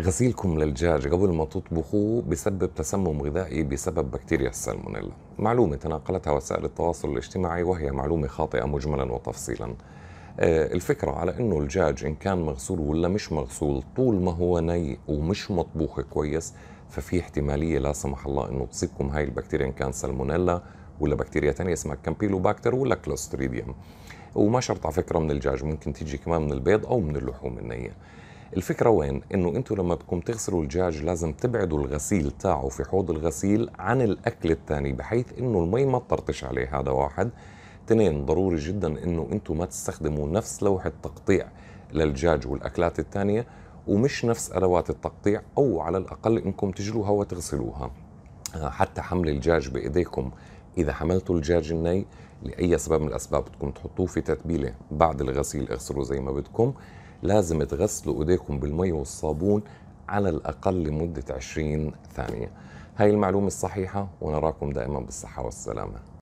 غسيلكم للدجاج قبل ما تطبخوه بسبب تسمم غذائي بسبب بكتيريا السالمونيلا معلومة تناقلتها وسائل التواصل الاجتماعي وهي معلومة خاطئة مجملا وتفصيلا آه، الفكرة على انه الدجاج ان كان مغسول ولا مش مغسول طول ما هو ني ومش مطبوخ كويس ففي احتمالية لا سمح الله انه تصيبكم هاي البكتيريا ان كان سالمونيلا ولا بكتيريا تانية اسمها كامبيلوباكتر ولا كلوستريديوم وما شرط على فكرة من الدجاج ممكن تيجي كمان من البيض او من اللحوم النية الفكره وين انه أنتوا لما بدكم تغسلوا الدجاج لازم تبعدوا الغسيل تاعه في حوض الغسيل عن الاكل الثاني بحيث انه المي ما تطرطش عليه هذا واحد اثنين ضروري جدا انه أنتوا ما تستخدموا نفس لوحه تقطيع للدجاج والاكلات الثانيه ومش نفس ادوات التقطيع او على الاقل انكم تجلوها وتغسلوها آه، حتى حمل الدجاج بايديكم اذا حملتوا الدجاج الني لاي سبب من الاسباب بدكم تحطوه في تتبيله بعد الغسيل اغسلوه زي ما بدكم لازم تغسلوا ايديكم بالمي والصابون على الاقل لمده 20 ثانيه هاي المعلومه الصحيحه ونراكم دائما بالصحه والسلامه